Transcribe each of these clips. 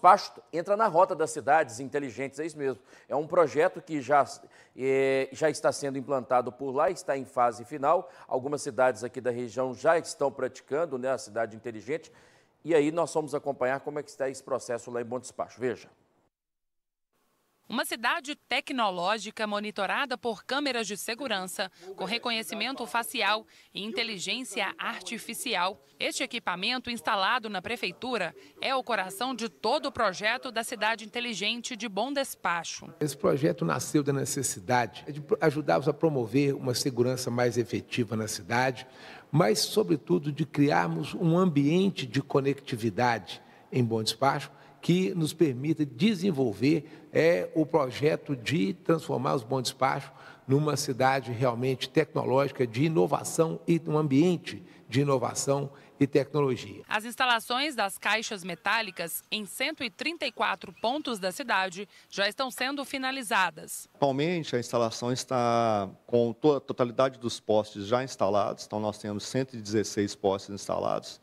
Pasto entra na rota das cidades inteligentes, é isso mesmo. É um projeto que já, é, já está sendo implantado por lá, está em fase final. Algumas cidades aqui da região já estão praticando né, a cidade inteligente. E aí nós vamos acompanhar como é que está esse processo lá em Bom Despacho. Veja. Uma cidade tecnológica monitorada por câmeras de segurança, com reconhecimento facial e inteligência artificial. Este equipamento, instalado na prefeitura, é o coração de todo o projeto da Cidade Inteligente de Bom Despacho. Esse projeto nasceu da necessidade de ajudarmos a promover uma segurança mais efetiva na cidade, mas, sobretudo, de criarmos um ambiente de conectividade em Bom Despacho que nos permita desenvolver é, o projeto de transformar os bons despachos numa cidade realmente tecnológica de inovação e um ambiente de inovação e tecnologia. As instalações das caixas metálicas em 134 pontos da cidade já estão sendo finalizadas. Atualmente, a instalação está com a totalidade dos postes já instalados, então nós temos 116 postes instalados.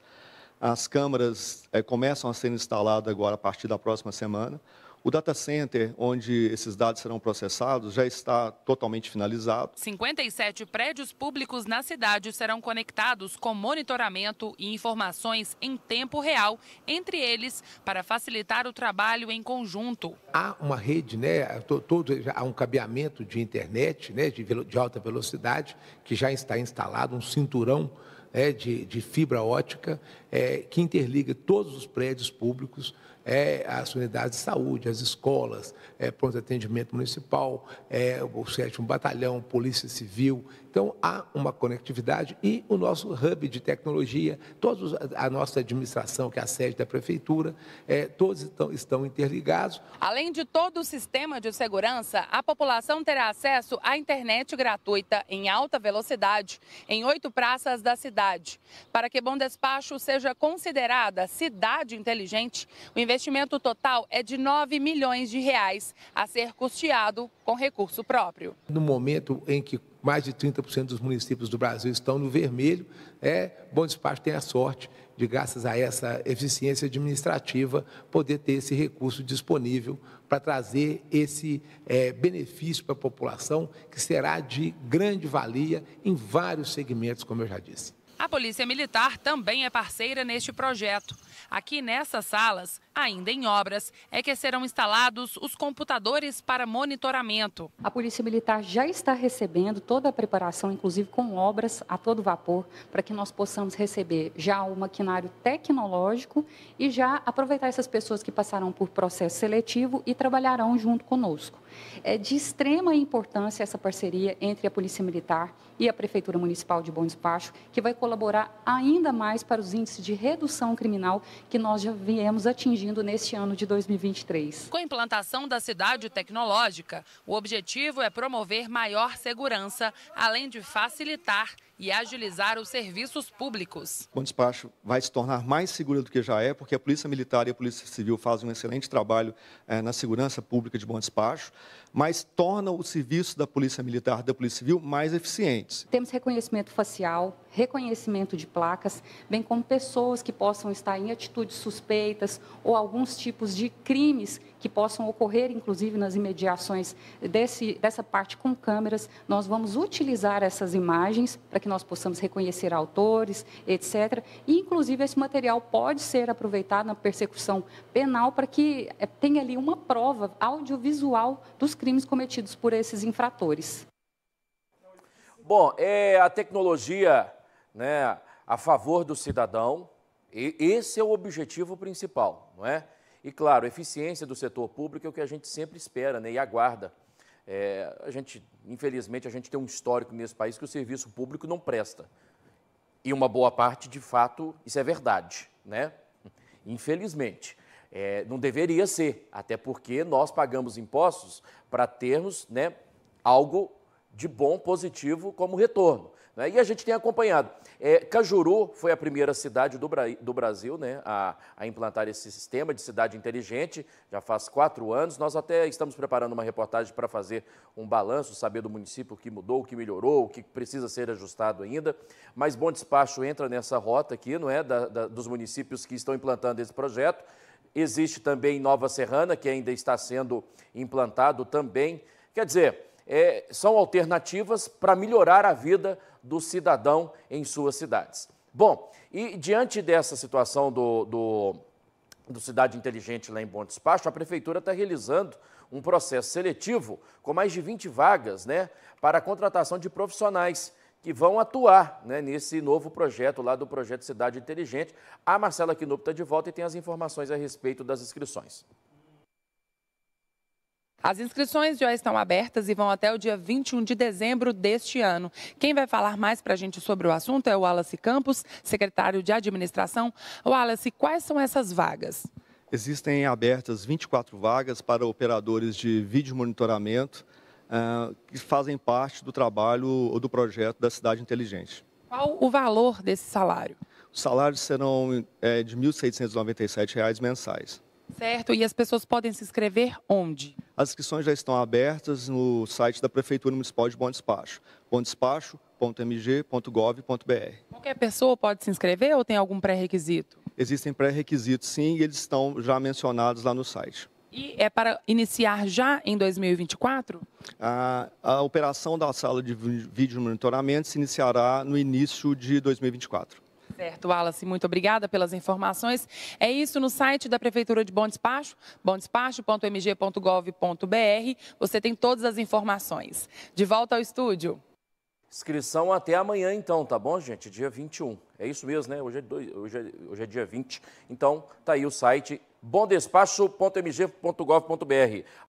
As câmaras é, começam a ser instaladas agora a partir da próxima semana. O data center, onde esses dados serão processados, já está totalmente finalizado. 57 prédios públicos na cidade serão conectados com monitoramento e informações em tempo real, entre eles, para facilitar o trabalho em conjunto. Há uma rede, né, todo, há um cabeamento de internet né, de, de alta velocidade que já está instalado, um cinturão é, de, de, fibra ótica é, que interliga todos os prédios públicos, é, as unidades de saúde, as escolas, é, pronto atendimento municipal, é o sétimo batalhão, polícia civil, então, há uma conectividade e o nosso hub de tecnologia, todos a nossa administração, que é a sede da prefeitura, é, todos estão, estão interligados. Além de todo o sistema de segurança, a população terá acesso à internet gratuita em alta velocidade em oito praças da cidade. Para que Bom Despacho seja considerada cidade inteligente, o investimento total é de 9 milhões de reais, a ser custeado com recurso próprio. No momento em que mais de 30 90% dos municípios do Brasil estão no vermelho. É, Bom Despacho tem a sorte de, graças a essa eficiência administrativa, poder ter esse recurso disponível para trazer esse é, benefício para a população, que será de grande valia em vários segmentos, como eu já disse. A Polícia Militar também é parceira neste projeto. Aqui nessas salas ainda em obras, é que serão instalados os computadores para monitoramento. A Polícia Militar já está recebendo toda a preparação, inclusive com obras a todo vapor, para que nós possamos receber já o maquinário tecnológico e já aproveitar essas pessoas que passarão por processo seletivo e trabalharão junto conosco. É de extrema importância essa parceria entre a Polícia Militar e a Prefeitura Municipal de Bom Despacho, que vai colaborar ainda mais para os índices de redução criminal que nós já viemos atingir surgindo neste ano de 2023. Com a implantação da cidade tecnológica, o objetivo é promover maior segurança, além de facilitar e agilizar os serviços públicos. O despacho vai se tornar mais seguro do que já é, porque a Polícia Militar e a Polícia Civil fazem um excelente trabalho eh, na segurança pública de bom despacho, mas torna o serviço da Polícia Militar e da Polícia Civil mais eficientes. Temos reconhecimento facial, reconhecimento de placas, bem como pessoas que possam estar em atitudes suspeitas ou alguns tipos de crimes que possam ocorrer, inclusive, nas imediações desse, dessa parte com câmeras. Nós vamos utilizar essas imagens para que nós possamos reconhecer autores, etc. E, inclusive, esse material pode ser aproveitado na persecução penal para que eh, tenha ali uma prova audiovisual dos crimes cometidos por esses infratores. Bom, é a tecnologia né, a favor do cidadão, e esse é o objetivo principal, não é? E, claro, eficiência do setor público é o que a gente sempre espera né, e aguarda. É, a gente, infelizmente, a gente tem um histórico nesse país que o serviço público não presta. E uma boa parte, de fato, isso é verdade, né? Infelizmente. É, não deveria ser, até porque nós pagamos impostos para termos né, algo de bom, positivo como retorno. Né? E a gente tem acompanhado. É, Cajuru foi a primeira cidade do, do Brasil né, a, a, implantar esse sistema de cidade inteligente, já faz quatro anos. Nós até estamos preparando uma reportagem para fazer um balanço, saber do município o que mudou, o que melhorou, o que precisa ser ajustado ainda. Mas Bom Despacho entra nessa rota aqui, não é? Da, da, dos municípios que estão implantando esse projeto. Existe também Nova Serrana, que ainda está sendo implantado também. Quer dizer, é, são alternativas para melhorar a vida do cidadão em suas cidades. Bom, e diante dessa situação do, do, do Cidade Inteligente lá em Bom Despacho, a Prefeitura está realizando um processo seletivo com mais de 20 vagas né, para a contratação de profissionais que vão atuar né, nesse novo projeto lá do Projeto Cidade Inteligente. A Marcela Quinup está de volta e tem as informações a respeito das inscrições. As inscrições já estão abertas e vão até o dia 21 de dezembro deste ano. Quem vai falar mais para a gente sobre o assunto é o Wallace Campos, secretário de Administração. Wallace, quais são essas vagas? Existem abertas 24 vagas para operadores de vídeo monitoramento uh, que fazem parte do trabalho ou do projeto da Cidade Inteligente. Qual o valor desse salário? Os salários serão é, de R$ 1.697 mensais. Certo, e as pessoas podem se inscrever onde? As inscrições já estão abertas no site da Prefeitura Municipal de Bom Despacho, bondespacho.mg.gov.br. Qualquer pessoa pode se inscrever ou tem algum pré-requisito? Existem pré-requisitos, sim, e eles estão já mencionados lá no site. E é para iniciar já em 2024? A, a operação da sala de vídeo monitoramento se iniciará no início de 2024. Certo, Wallace, muito obrigada pelas informações. É isso no site da Prefeitura de Bom Despacho, bomdespacho.mg.gov.br. Você tem todas as informações. De volta ao estúdio. Inscrição até amanhã, então, tá bom, gente? Dia 21. É isso mesmo, né? Hoje é, dois, hoje é, hoje é dia 20. Então, tá aí o site bomdespacho.mg.gov.br.